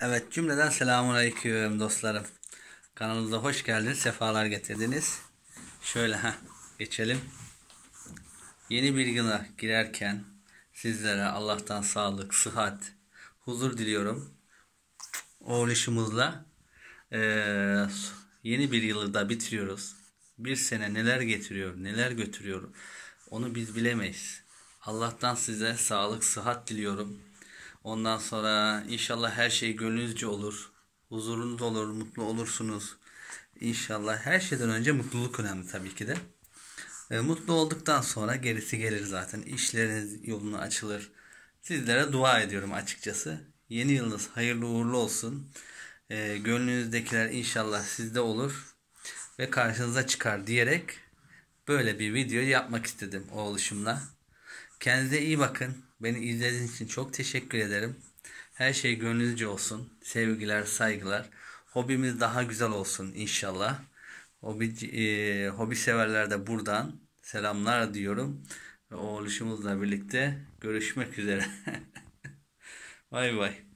Evet cümleden selamun aleyküm dostlarım. Kanalımıza hoş geldiniz. Sefalar getirdiniz. Şöyle ha geçelim. Yeni bir güne girerken sizlere Allah'tan sağlık, sıhhat, huzur diliyorum. Oğluşumuzla ee, yeni bir yılı da bitiriyoruz. Bir sene neler getiriyor, neler götürüyor onu biz bilemeyiz. Allah'tan size sağlık, sıhhat diliyorum Ondan sonra inşallah her şey gönlünüzce olur. Huzurunuz olur, mutlu olursunuz. İnşallah her şeyden önce mutluluk önemli tabii ki de. E, mutlu olduktan sonra gerisi gelir zaten. İşleriniz yoluna açılır. Sizlere dua ediyorum açıkçası. Yeni yılınız hayırlı uğurlu olsun. E, gönlünüzdekiler inşallah sizde olur ve karşınıza çıkar diyerek böyle bir video yapmak istedim o oluşumla. Kendinize iyi bakın. Beni izlediğiniz için çok teşekkür ederim. Her şey gönlünüzce olsun. Sevgiler, saygılar. Hobimiz daha güzel olsun inşallah. Hobi, e, hobi severler de buradan selamlar diyorum. Oğluşumuzla birlikte görüşmek üzere. bay bay.